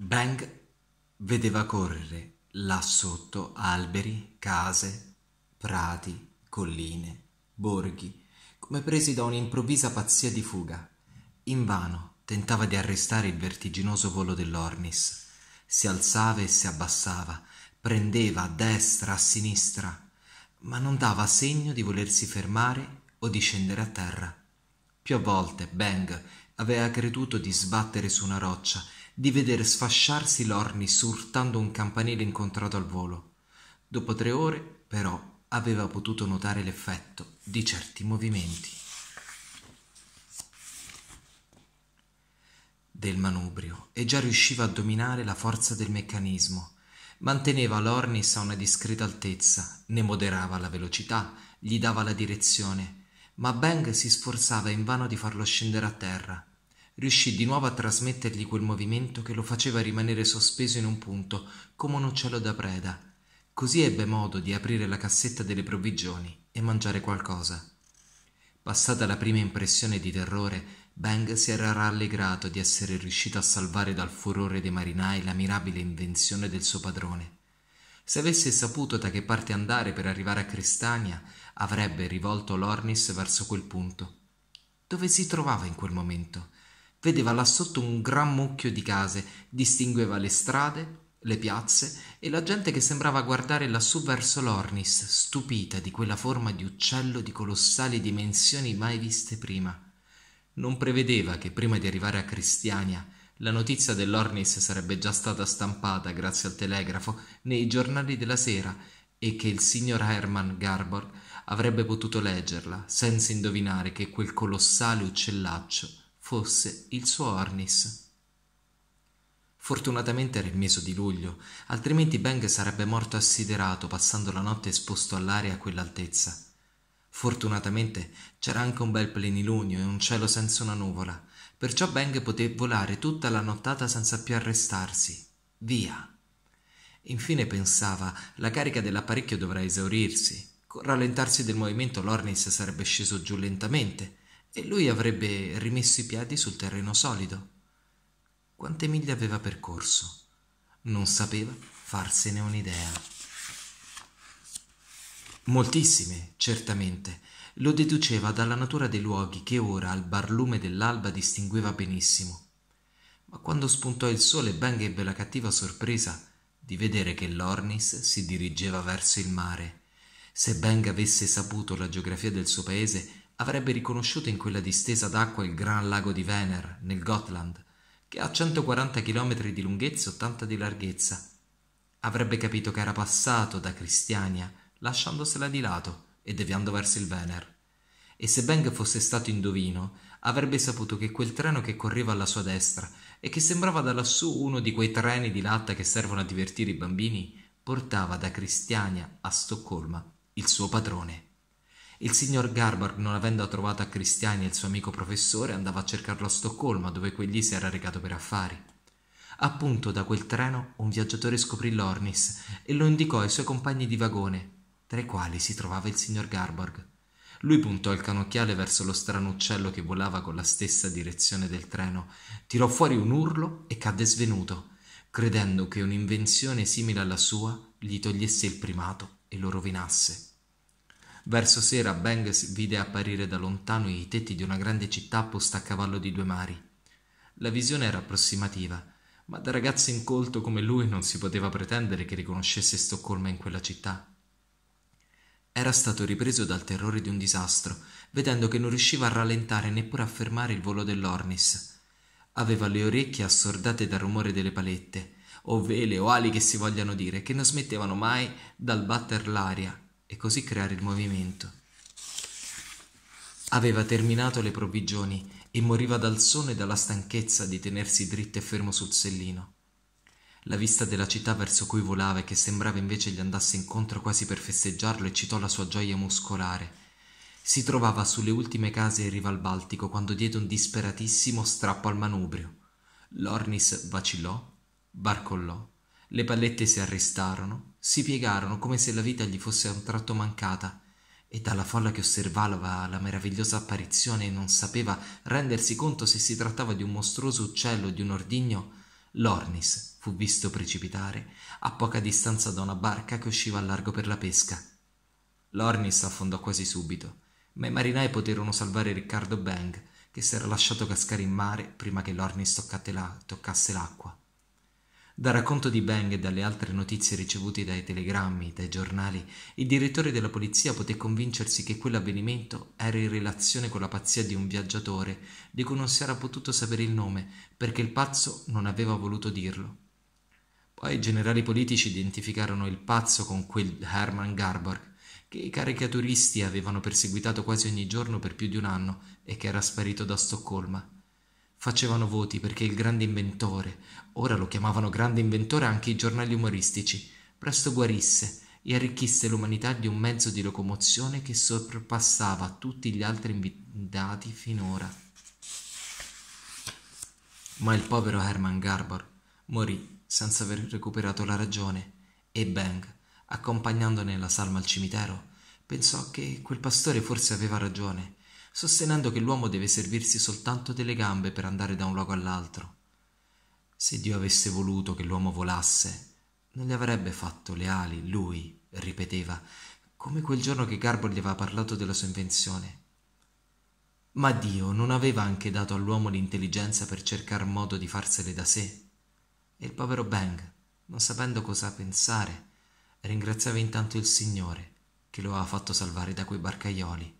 Bang vedeva correre là sotto alberi, case, prati, colline, borghi, come presi da un'improvvisa pazzia di fuga. Invano tentava di arrestare il vertiginoso volo dell'Ornis. Si alzava e si abbassava, prendeva a destra, a sinistra, ma non dava segno di volersi fermare o di scendere a terra. Più volte Bang aveva creduto di sbattere su una roccia di vedere sfasciarsi l'orni surtando un campanile incontrato al volo. Dopo tre ore, però, aveva potuto notare l'effetto di certi movimenti. del manubrio e già riusciva a dominare la forza del meccanismo. Manteneva l'ornis a una discreta altezza, ne moderava la velocità, gli dava la direzione, ma Bang si sforzava invano di farlo scendere a terra riuscì di nuovo a trasmettergli quel movimento che lo faceva rimanere sospeso in un punto come un uccello da preda. Così ebbe modo di aprire la cassetta delle provvigioni e mangiare qualcosa. Passata la prima impressione di terrore, Bang si era rallegrato di essere riuscito a salvare dal furore dei marinai la mirabile invenzione del suo padrone. Se avesse saputo da che parte andare per arrivare a Cristania, avrebbe rivolto l'Ornis verso quel punto. Dove si trovava in quel momento? Vedeva là sotto un gran mucchio di case, distingueva le strade, le piazze e la gente che sembrava guardare lassù verso l'Ornis, stupita di quella forma di uccello di colossali dimensioni mai viste prima. Non prevedeva che prima di arrivare a Cristiania la notizia dell'Ornis sarebbe già stata stampata, grazie al telegrafo, nei giornali della sera e che il signor Herman Garborg avrebbe potuto leggerla senza indovinare che quel colossale uccellaccio fosse il suo Ornis. Fortunatamente era il mese di luglio, altrimenti Bang sarebbe morto assiderato passando la notte esposto all'aria a quell'altezza. Fortunatamente c'era anche un bel plenilunio e un cielo senza una nuvola, perciò Bang poté volare tutta la nottata senza più arrestarsi. Via! Infine pensava, la carica dell'apparecchio dovrà esaurirsi. Con rallentarsi del movimento l'Ornis sarebbe sceso giù lentamente e lui avrebbe rimesso i piedi sul terreno solido. Quante miglia aveva percorso? Non sapeva farsene un'idea. Moltissime, certamente. Lo deduceva dalla natura dei luoghi che ora al barlume dell'alba distingueva benissimo. Ma quando spuntò il sole ben ebbe la cattiva sorpresa di vedere che l'Ornis si dirigeva verso il mare. Se Bang avesse saputo la geografia del suo paese, avrebbe riconosciuto in quella distesa d'acqua il gran lago di Vener, nel Gotland, che ha 140 km di lunghezza e 80 di larghezza. Avrebbe capito che era passato da Cristiania, lasciandosela di lato e deviando verso il Vener. E se Bang fosse stato indovino, avrebbe saputo che quel treno che correva alla sua destra e che sembrava da lassù uno di quei treni di latta che servono a divertire i bambini, portava da Cristiania a Stoccolma il suo padrone. Il signor Garbarg, non avendo trovato a Cristiani il suo amico professore, andava a cercarlo a Stoccolma, dove quegli si era recato per affari. Appunto da quel treno un viaggiatore scoprì l'Ornis e lo indicò ai suoi compagni di vagone, tra i quali si trovava il signor Garborg. Lui puntò il canocchiale verso lo strano uccello che volava con la stessa direzione del treno, tirò fuori un urlo e cadde svenuto, credendo che un'invenzione simile alla sua gli togliesse il primato e lo rovinasse. Verso sera Bengs vide apparire da lontano i tetti di una grande città posta a cavallo di due mari. La visione era approssimativa, ma da ragazzo incolto come lui non si poteva pretendere che riconoscesse Stoccolma in quella città. Era stato ripreso dal terrore di un disastro, vedendo che non riusciva a rallentare neppure a fermare il volo dell'Ornis. Aveva le orecchie assordate dal rumore delle palette, o vele o ali che si vogliano dire, che non smettevano mai dal batter l'aria e così creare il movimento. Aveva terminato le provvigioni e moriva dal sonno e dalla stanchezza di tenersi dritto e fermo sul sellino. La vista della città verso cui volava e che sembrava invece gli andasse incontro quasi per festeggiarlo eccitò la sua gioia muscolare. Si trovava sulle ultime case in riva al Baltico quando diede un disperatissimo strappo al manubrio. L'Ornis vacillò, barcollò, le pallette si arrestarono si piegarono come se la vita gli fosse a un tratto mancata e dalla folla che osservava la meravigliosa apparizione e non sapeva rendersi conto se si trattava di un mostruoso uccello o di un ordigno, Lornis fu visto precipitare a poca distanza da una barca che usciva al largo per la pesca. Lornis affondò quasi subito, ma i marinai poterono salvare Riccardo Bang, che s'era lasciato cascare in mare prima che Lornis toccasse l'acqua. Dal racconto di Bang e dalle altre notizie ricevute dai telegrammi, dai giornali, il direttore della polizia poté convincersi che quell'avvenimento era in relazione con la pazzia di un viaggiatore di cui non si era potuto sapere il nome perché il pazzo non aveva voluto dirlo. Poi i generali politici identificarono il pazzo con quel Hermann Garborg che i caricaturisti avevano perseguitato quasi ogni giorno per più di un anno e che era sparito da Stoccolma. Facevano voti perché il grande inventore, ora lo chiamavano grande inventore anche i giornali umoristici, presto guarisse e arricchisse l'umanità di un mezzo di locomozione che sorpassava tutti gli altri invitati finora. Ma il povero Herman Garbar morì senza aver recuperato la ragione e Bang, accompagnandone la salma al cimitero, pensò che quel pastore forse aveva ragione sostenendo che l'uomo deve servirsi soltanto delle gambe per andare da un luogo all'altro. Se Dio avesse voluto che l'uomo volasse, non gli avrebbe fatto le ali, lui, ripeteva, come quel giorno che Garbo gli aveva parlato della sua invenzione. Ma Dio non aveva anche dato all'uomo l'intelligenza per cercar modo di farsele da sé? E il povero Bang, non sapendo cosa pensare, ringraziava intanto il Signore che lo aveva fatto salvare da quei barcaioli.